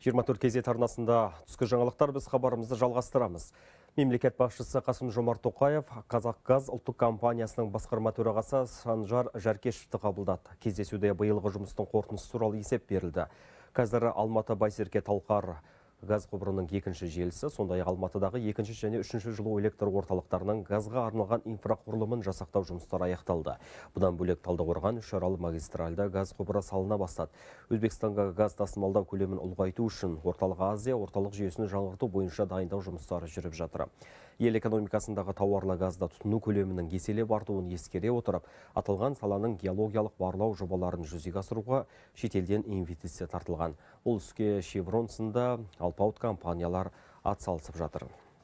24 кезе арнасында түскі жаңалықтар біз хабарымызды жалғастырамыз. Мемлекет басшысы Қасым Жомарт Тоқаев қазақгаз ұлттық компаниясының басқарма төрағасы Санжар Жаркешевті қабылдады. Кездесуде бұйылғы жұмыстың қорытындысы туралы есеп берілді. Қазір Алматы Байсерке Талқар газ құбырының екінші желісі сондай ақ алматыдағы екінші және үшінші жылу электр орталықтарының газға арналған инфрақұрылымын жасақтау жұмыстары аяқталды бұдан бөлек талдықорған арал магистральда газ құбыры салына бастады өзбекстанға газ тасымалдау көлемін ұлғайту үшін орталық азия орталық жүйесін жаңғырту бойынша дайындау жұмыстары жүріп жатыр ел экономикасындағы тауарлы газды тұтыну көлемінің еселеп артуын ескере отырып аталған саланың геологиялық барлау жобаларын жүзеге асыруға шетелден инвестиция тартылған бұл іске шеврон сынды алпауыт компаниялар атсалысып жатыр